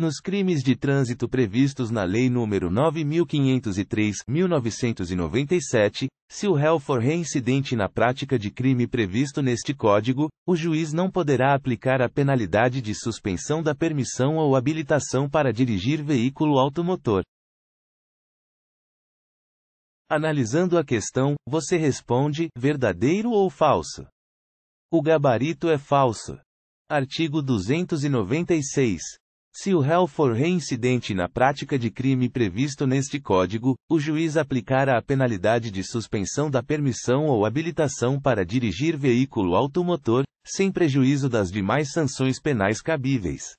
nos crimes de trânsito previstos na Lei nº 9503/1997, se o réu for reincidente na prática de crime previsto neste Código, o juiz não poderá aplicar a penalidade de suspensão da permissão ou habilitação para dirigir veículo automotor. Analisando a questão, você responde: verdadeiro ou falso? O gabarito é falso. Artigo 296. Se o réu for reincidente na prática de crime previsto neste Código, o juiz aplicará a penalidade de suspensão da permissão ou habilitação para dirigir veículo automotor, sem prejuízo das demais sanções penais cabíveis.